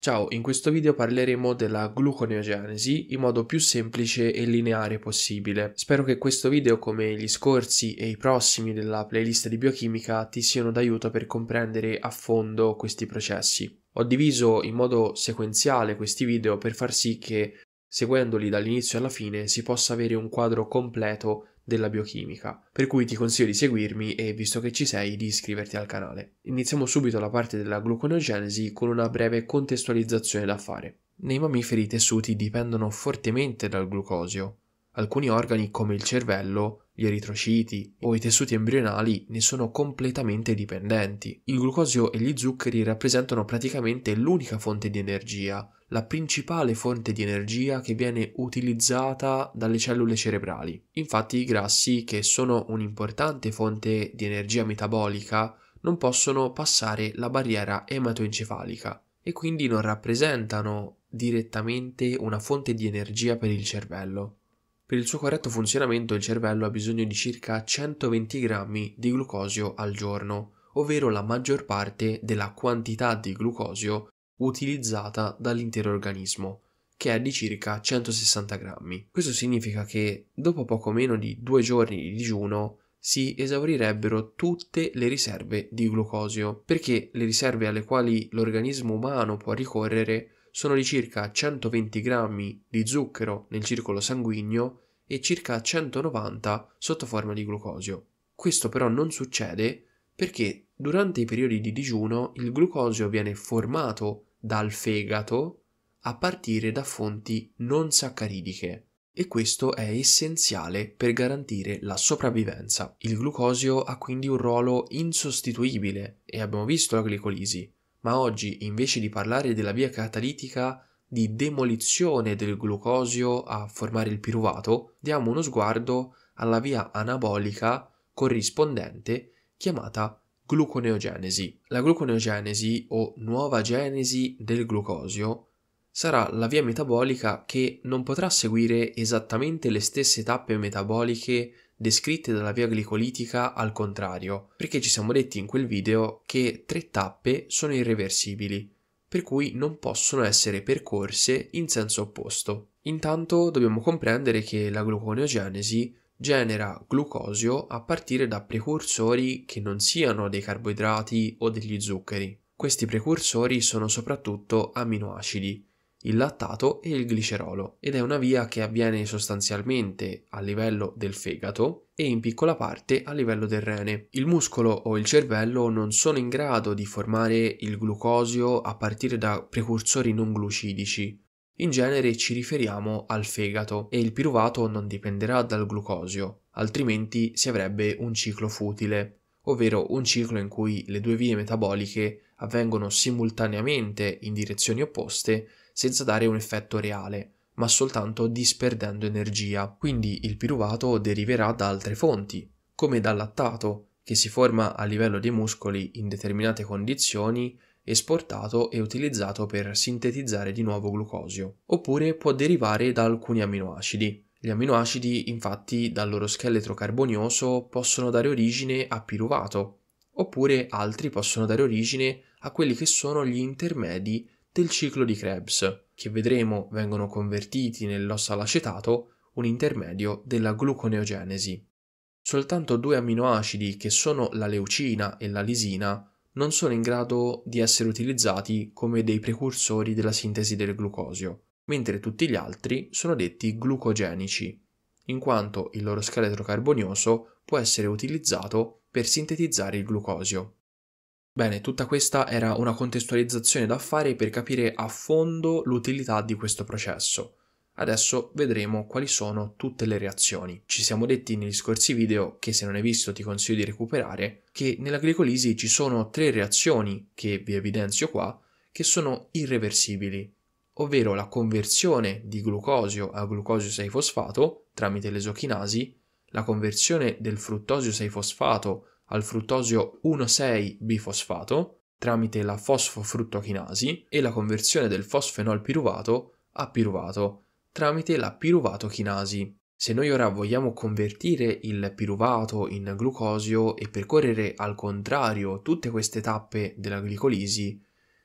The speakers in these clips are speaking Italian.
Ciao, in questo video parleremo della gluconeogenesi in modo più semplice e lineare possibile. Spero che questo video, come gli scorsi e i prossimi della playlist di biochimica, ti siano d'aiuto per comprendere a fondo questi processi. Ho diviso in modo sequenziale questi video per far sì che, seguendoli dall'inizio alla fine, si possa avere un quadro completo della biochimica, per cui ti consiglio di seguirmi e visto che ci sei di iscriverti al canale. Iniziamo subito la parte della gluconeogenesi con una breve contestualizzazione da fare. Nei mammiferi i tessuti dipendono fortemente dal glucosio. Alcuni organi come il cervello, gli eritrociti o i tessuti embrionali ne sono completamente dipendenti. Il glucosio e gli zuccheri rappresentano praticamente l'unica fonte di energia, la principale fonte di energia che viene utilizzata dalle cellule cerebrali. Infatti i grassi, che sono un'importante fonte di energia metabolica, non possono passare la barriera ematoencefalica e quindi non rappresentano direttamente una fonte di energia per il cervello. Per il suo corretto funzionamento il cervello ha bisogno di circa 120 grammi di glucosio al giorno, ovvero la maggior parte della quantità di glucosio utilizzata dall'intero organismo, che è di circa 160 grammi. Questo significa che dopo poco meno di due giorni di digiuno si esaurirebbero tutte le riserve di glucosio, perché le riserve alle quali l'organismo umano può ricorrere sono di circa 120 grammi di zucchero nel circolo sanguigno e circa 190 sotto forma di glucosio. Questo però non succede perché durante i periodi di digiuno il glucosio viene formato dal fegato a partire da fonti non saccaridiche e questo è essenziale per garantire la sopravvivenza. Il glucosio ha quindi un ruolo insostituibile e abbiamo visto la glicolisi, ma oggi invece di parlare della via catalitica di demolizione del glucosio a formare il piruvato, diamo uno sguardo alla via anabolica corrispondente chiamata gluconeogenesi. La gluconeogenesi o nuova genesi del glucosio sarà la via metabolica che non potrà seguire esattamente le stesse tappe metaboliche descritte dalla via glicolitica al contrario, perché ci siamo detti in quel video che tre tappe sono irreversibili, per cui non possono essere percorse in senso opposto. Intanto dobbiamo comprendere che la gluconeogenesi genera glucosio a partire da precursori che non siano dei carboidrati o degli zuccheri. Questi precursori sono soprattutto aminoacidi, il lattato e il glicerolo ed è una via che avviene sostanzialmente a livello del fegato e in piccola parte a livello del rene. Il muscolo o il cervello non sono in grado di formare il glucosio a partire da precursori non glucidici, in genere ci riferiamo al fegato e il piruvato non dipenderà dal glucosio, altrimenti si avrebbe un ciclo futile, ovvero un ciclo in cui le due vie metaboliche avvengono simultaneamente in direzioni opposte senza dare un effetto reale, ma soltanto disperdendo energia. Quindi il piruvato deriverà da altre fonti, come dal lattato, che si forma a livello dei muscoli in determinate condizioni esportato e utilizzato per sintetizzare di nuovo glucosio, oppure può derivare da alcuni aminoacidi. Gli aminoacidi, infatti, dal loro scheletro carbonioso possono dare origine a piruvato, oppure altri possono dare origine a quelli che sono gli intermedi del ciclo di Krebs, che vedremo vengono convertiti nell'ossa nell'ossalacetato, un intermedio della gluconeogenesi. Soltanto due aminoacidi, che sono la leucina e la lisina, non sono in grado di essere utilizzati come dei precursori della sintesi del glucosio, mentre tutti gli altri sono detti glucogenici, in quanto il loro scheletro carbonioso può essere utilizzato per sintetizzare il glucosio. Bene, tutta questa era una contestualizzazione da fare per capire a fondo l'utilità di questo processo. Adesso vedremo quali sono tutte le reazioni. Ci siamo detti negli scorsi video, che se non hai visto ti consiglio di recuperare, che nella glicolisi ci sono tre reazioni, che vi evidenzio qua, che sono irreversibili, ovvero la conversione di glucosio a glucosio 6-fosfato tramite l'esochinasi, la conversione del fruttosio 6-fosfato al fruttosio 1,6-bifosfato tramite la fosfofruttochinasi e la conversione del fosfenolpiruvato a piruvato tramite la piruvato chinasi. Se noi ora vogliamo convertire il piruvato in glucosio e percorrere al contrario tutte queste tappe della glicolisi,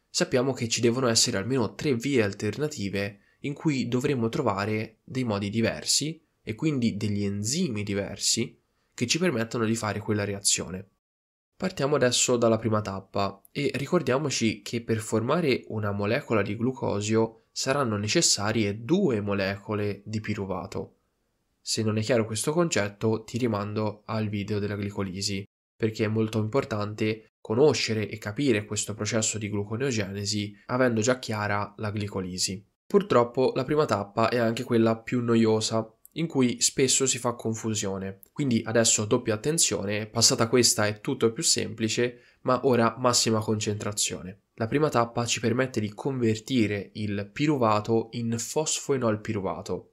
sappiamo che ci devono essere almeno tre vie alternative in cui dovremmo trovare dei modi diversi e quindi degli enzimi diversi che ci permettano di fare quella reazione. Partiamo adesso dalla prima tappa e ricordiamoci che per formare una molecola di glucosio saranno necessarie due molecole di piruvato. Se non è chiaro questo concetto ti rimando al video della glicolisi perché è molto importante conoscere e capire questo processo di gluconeogenesi avendo già chiara la glicolisi. Purtroppo la prima tappa è anche quella più noiosa in cui spesso si fa confusione. Quindi adesso doppia attenzione, passata questa è tutto più semplice, ma ora massima concentrazione. La prima tappa ci permette di convertire il piruvato in fosfoenol piruvato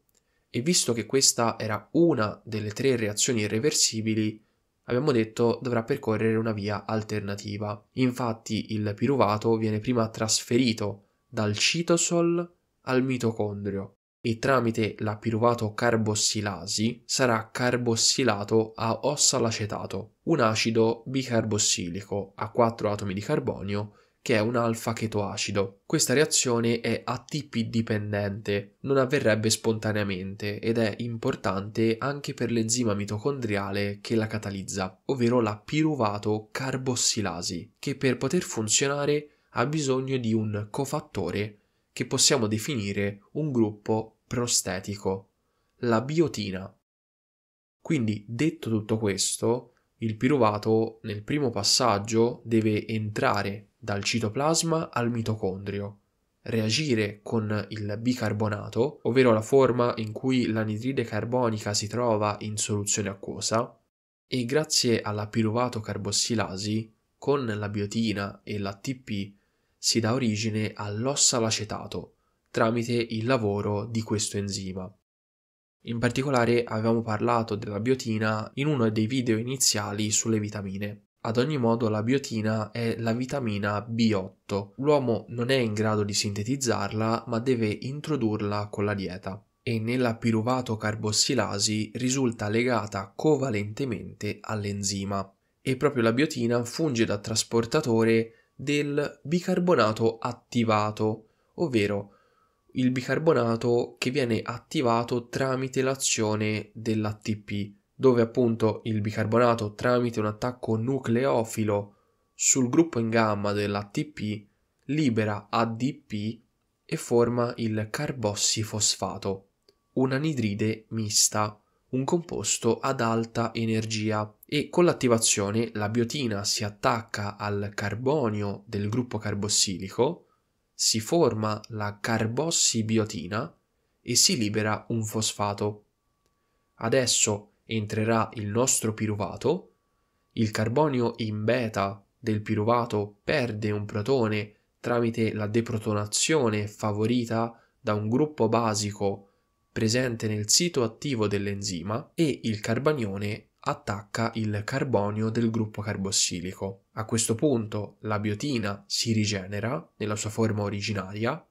e visto che questa era una delle tre reazioni irreversibili, abbiamo detto dovrà percorrere una via alternativa. Infatti il piruvato viene prima trasferito dal citosol al mitocondrio e tramite la piruvato carbossilasi sarà carbossilato a ossalacetato, un acido bicarbossilico a 4 atomi di carbonio che è un alfa-chetoacido. Questa reazione è ATP dipendente, non avverrebbe spontaneamente ed è importante anche per l'enzima mitocondriale che la catalizza, ovvero la piruvato carbossilasi, che per poter funzionare ha bisogno di un cofattore che possiamo definire un gruppo prostetico, la biotina. Quindi, detto tutto questo, il piruvato nel primo passaggio deve entrare dal citoplasma al mitocondrio, reagire con il bicarbonato, ovvero la forma in cui l'anidride carbonica si trova in soluzione acquosa, e grazie alla piruvato carbossilasi, con la biotina e l'ATP si dà origine all'ossalacetato tramite il lavoro di questo enzima. In particolare avevamo parlato della biotina in uno dei video iniziali sulle vitamine. Ad ogni modo la biotina è la vitamina B8. L'uomo non è in grado di sintetizzarla ma deve introdurla con la dieta e nella piruvato carbossilasi risulta legata covalentemente all'enzima e proprio la biotina funge da trasportatore del bicarbonato attivato, ovvero il bicarbonato che viene attivato tramite l'azione dell'ATP, dove appunto il bicarbonato tramite un attacco nucleofilo sul gruppo in gamma dell'ATP libera ADP e forma il carbossifosfato, un'anidride mista un composto ad alta energia e con l'attivazione la biotina si attacca al carbonio del gruppo carbossilico, si forma la carbossibiotina e si libera un fosfato. Adesso entrerà il nostro piruvato, il carbonio in beta del piruvato perde un protone tramite la deprotonazione favorita da un gruppo basico presente nel sito attivo dell'enzima e il carbanione attacca il carbonio del gruppo carbossilico. A questo punto la biotina si rigenera nella sua forma originaria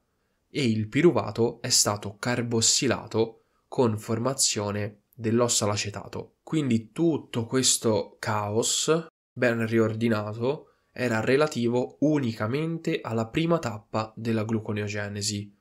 e il piruvato è stato carbossilato con formazione dell'osso all'acetato. Quindi tutto questo caos, ben riordinato, era relativo unicamente alla prima tappa della gluconeogenesi,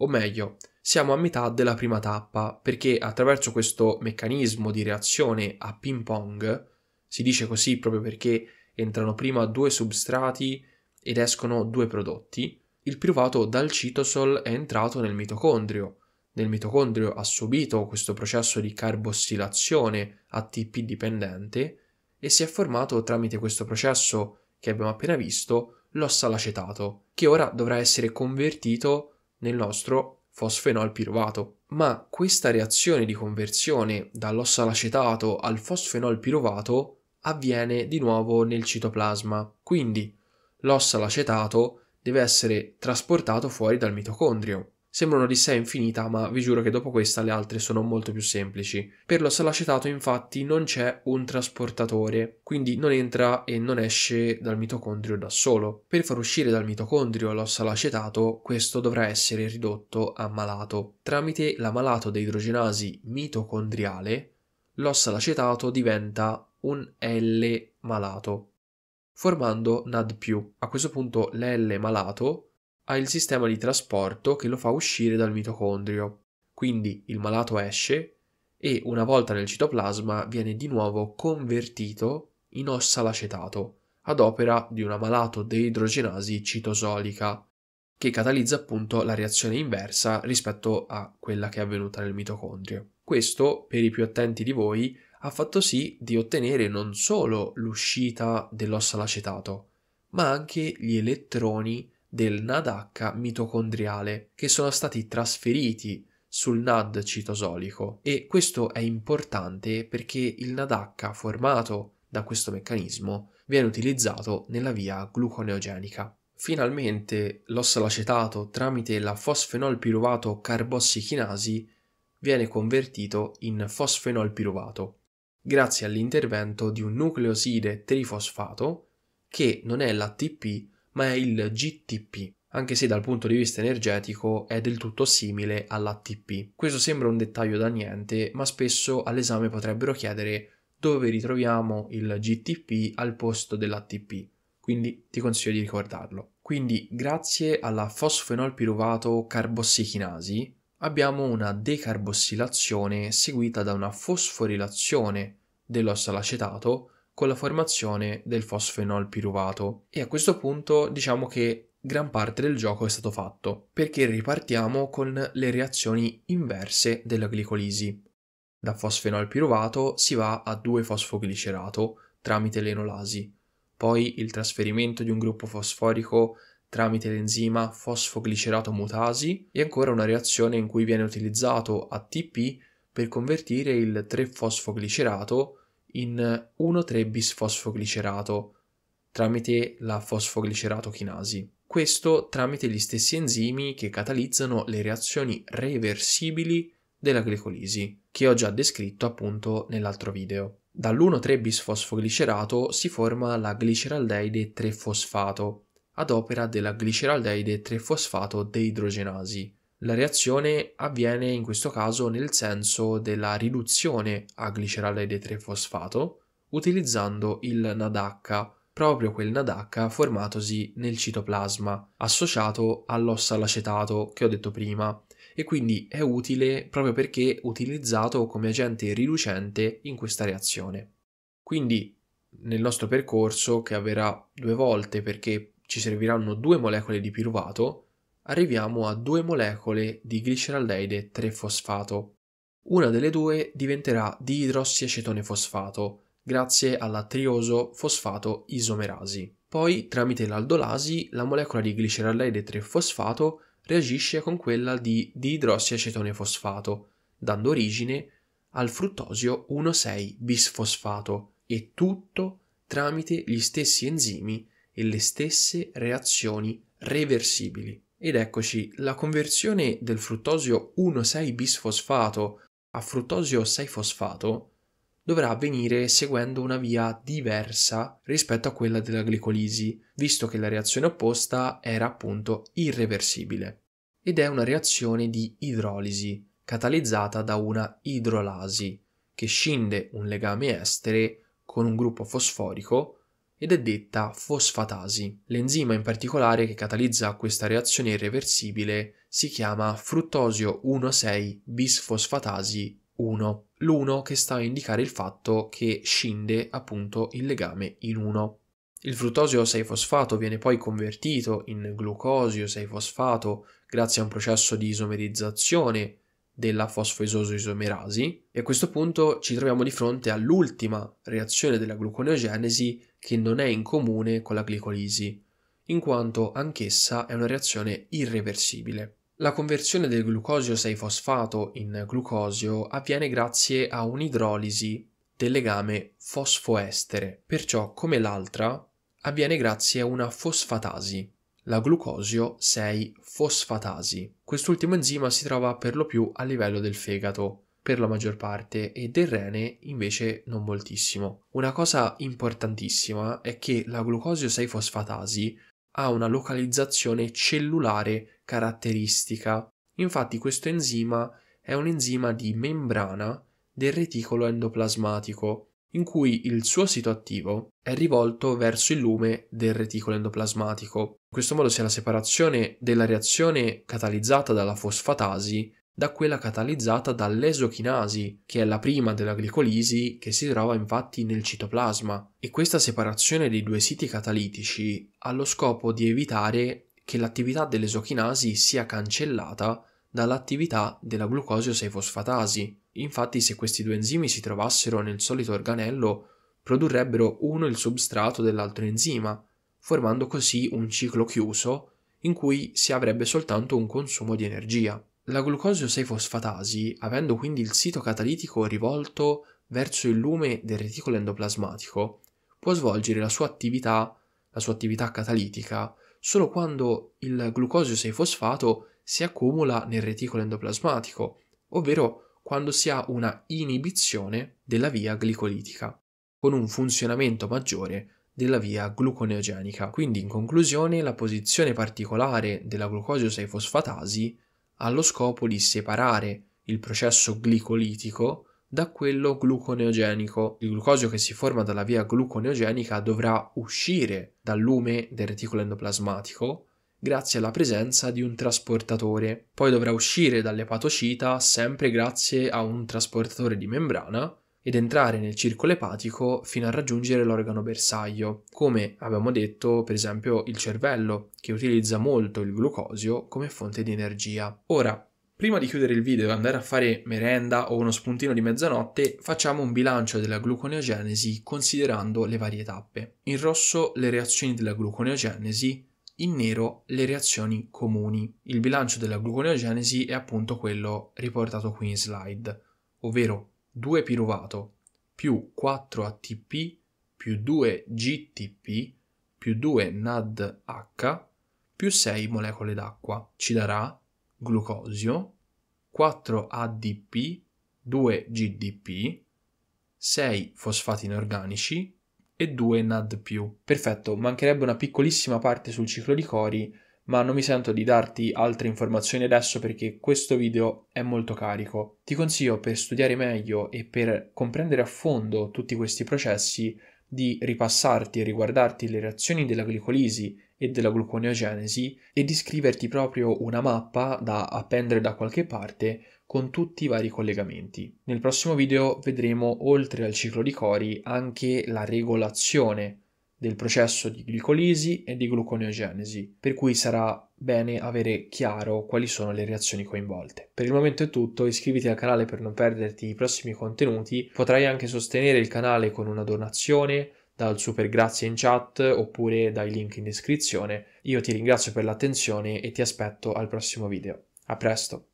o meglio, siamo a metà della prima tappa perché attraverso questo meccanismo di reazione a ping pong, si dice così proprio perché entrano prima due substrati ed escono due prodotti, il privato dal citosol è entrato nel mitocondrio. Nel mitocondrio ha subito questo processo di carbossilazione ATP dipendente e si è formato tramite questo processo che abbiamo appena visto l'ossa all'acetato, che ora dovrà essere convertito nel nostro fosfenolpiruvato. Ma questa reazione di conversione dall'ossalacetato al fosfenolpiruvato avviene di nuovo nel citoplasma, quindi l'ossalacetato deve essere trasportato fuori dal mitocondrio. Sembra una dissea infinita, ma vi giuro che dopo questa le altre sono molto più semplici. Per l'ossalacetato infatti non c'è un trasportatore, quindi non entra e non esce dal mitocondrio da solo. Per far uscire dal mitocondrio l'ossalacetato, questo dovrà essere ridotto a malato. Tramite la malato deidrogenasi mitocondriale, l'ossalacetato diventa un L malato, formando NAD+. A questo punto l'L malato ha il sistema di trasporto che lo fa uscire dal mitocondrio. Quindi il malato esce e una volta nel citoplasma viene di nuovo convertito in ossalacetato ad opera di una malato deidrogenasi citosolica che catalizza appunto la reazione inversa rispetto a quella che è avvenuta nel mitocondrio. Questo, per i più attenti di voi, ha fatto sì di ottenere non solo l'uscita dell'ossalacetato, ma anche gli elettroni del NADH mitocondriale che sono stati trasferiti sul NAD citosolico e questo è importante perché il NADH formato da questo meccanismo viene utilizzato nella via gluconeogenica. Finalmente l'ossalacetato tramite la fosfenolpiruvato carbossichinasi viene convertito in fosfenolpiruvato grazie all'intervento di un nucleoside trifosfato che non è l'ATP ma è il GTP, anche se dal punto di vista energetico è del tutto simile all'ATP. Questo sembra un dettaglio da niente, ma spesso all'esame potrebbero chiedere dove ritroviamo il GTP al posto dell'ATP, quindi ti consiglio di ricordarlo. Quindi grazie alla fosfenolpiruvato carbossichinasi abbiamo una decarbossilazione seguita da una fosforilazione dell'osso all'acetato con la formazione del fosfenol piruvato. E a questo punto diciamo che gran parte del gioco è stato fatto, perché ripartiamo con le reazioni inverse della glicolisi. Da fosfenol piruvato si va a 2-fosfoglicerato tramite l'enolasi, poi il trasferimento di un gruppo fosforico tramite l'enzima fosfoglicerato mutasi e ancora una reazione in cui viene utilizzato ATP per convertire il 3-fosfoglicerato in 1,3-bisfosfoglicerato tramite la fosfoglicerato chinasi. Questo tramite gli stessi enzimi che catalizzano le reazioni reversibili della glicolisi, che ho già descritto appunto nell'altro video. Dall'1,3-bisfosfoglicerato si forma la gliceraldeide 3-fosfato ad opera della gliceraldeide 3-fosfato deidrogenasi, la reazione avviene in questo caso nel senso della riduzione a gliceraldeide 3-fosfato utilizzando il NADH, proprio quel NADH formatosi nel citoplasma, associato all'ossa all'acetato che ho detto prima, e quindi è utile proprio perché utilizzato come agente riducente in questa reazione. Quindi nel nostro percorso, che avverrà due volte perché ci serviranno due molecole di piruvato, arriviamo a due molecole di gliceraldeide 3-fosfato. Una delle due diventerà diidrossiacetone fosfato grazie alla trioso fosfato isomerasi. Poi, tramite l'aldolasi, la molecola di gliceraldeide 3-fosfato reagisce con quella di diidrossiacetone fosfato, dando origine al fruttosio 1,6-bisfosfato e tutto tramite gli stessi enzimi e le stesse reazioni reversibili. Ed eccoci, la conversione del fruttosio 1,6-bisfosfato a fruttosio 6-fosfato dovrà avvenire seguendo una via diversa rispetto a quella della glicolisi, visto che la reazione opposta era appunto irreversibile. Ed è una reazione di idrolisi, catalizzata da una idrolasi, che scinde un legame estere con un gruppo fosforico ed è detta fosfatasi. L'enzima in particolare che catalizza questa reazione irreversibile si chiama fruttosio 1,6 bisfosfatasi 1, l'1 che sta a indicare il fatto che scinde appunto il legame in 1. Il fruttosio 6-fosfato viene poi convertito in glucosio 6-fosfato grazie a un processo di isomerizzazione della fosfoesoso-isomerasi e a questo punto ci troviamo di fronte all'ultima reazione della gluconeogenesi che non è in comune con la glicolisi, in quanto anch'essa è una reazione irreversibile. La conversione del glucosio 6-fosfato in glucosio avviene grazie a un'idrolisi del legame fosfoestere, perciò come l'altra avviene grazie a una fosfatasi, la glucosio 6-fosfatasi. Quest'ultimo enzima si trova per lo più a livello del fegato per la maggior parte e del rene invece non moltissimo. Una cosa importantissima è che la glucosio 6-fosfatasi ha una localizzazione cellulare caratteristica. Infatti questo enzima è un enzima di membrana del reticolo endoplasmatico, in cui il suo sito attivo è rivolto verso il lume del reticolo endoplasmatico. In questo modo si la separazione della reazione catalizzata dalla fosfatasi da quella catalizzata dall'esochinasi, che è la prima della glicolisi che si trova infatti nel citoplasma. E questa separazione dei due siti catalitici ha lo scopo di evitare che l'attività dell'esochinasi sia cancellata dall'attività della glucosio 6-fosfatasi. Infatti se questi due enzimi si trovassero nel solito organello produrrebbero uno il substrato dell'altro enzima, formando così un ciclo chiuso in cui si avrebbe soltanto un consumo di energia. La glucosio 6-fosfatasi, avendo quindi il sito catalitico rivolto verso il lume del reticolo endoplasmatico, può svolgere la sua attività, la sua attività catalitica, solo quando il glucosio 6-fosfato si accumula nel reticolo endoplasmatico, ovvero quando si ha una inibizione della via glicolitica, con un funzionamento maggiore della via gluconeogenica. Quindi in conclusione la posizione particolare della glucosio 6-fosfatasi allo scopo di separare il processo glicolitico da quello gluconeogenico. Il glucosio che si forma dalla via gluconeogenica dovrà uscire dal lume del reticolo endoplasmatico grazie alla presenza di un trasportatore. Poi dovrà uscire dall'epatocita sempre grazie a un trasportatore di membrana ed entrare nel circolo epatico fino a raggiungere l'organo bersaglio, come abbiamo detto per esempio il cervello, che utilizza molto il glucosio come fonte di energia. Ora, Prima di chiudere il video e andare a fare merenda o uno spuntino di mezzanotte, facciamo un bilancio della gluconeogenesi considerando le varie tappe. In rosso le reazioni della gluconeogenesi, in nero le reazioni comuni. Il bilancio della gluconeogenesi è appunto quello riportato qui in slide, ovvero 2 piruvato più 4 ATP più 2 GTP più 2 NADH più 6 molecole d'acqua. Ci darà glucosio 4 ADP 2 GDP 6 fosfati inorganici e 2 NAD+. Perfetto, mancherebbe una piccolissima parte sul ciclo di Cori ma non mi sento di darti altre informazioni adesso perché questo video è molto carico. Ti consiglio per studiare meglio e per comprendere a fondo tutti questi processi di ripassarti e riguardarti le reazioni della glicolisi e della gluconeogenesi e di scriverti proprio una mappa da appendere da qualche parte con tutti i vari collegamenti. Nel prossimo video vedremo oltre al ciclo di Cori anche la regolazione del processo di glicolisi e di gluconeogenesi, per cui sarà bene avere chiaro quali sono le reazioni coinvolte. Per il momento è tutto, iscriviti al canale per non perderti i prossimi contenuti, potrai anche sostenere il canale con una donazione dal super grazie in chat oppure dai link in descrizione. Io ti ringrazio per l'attenzione e ti aspetto al prossimo video. A presto!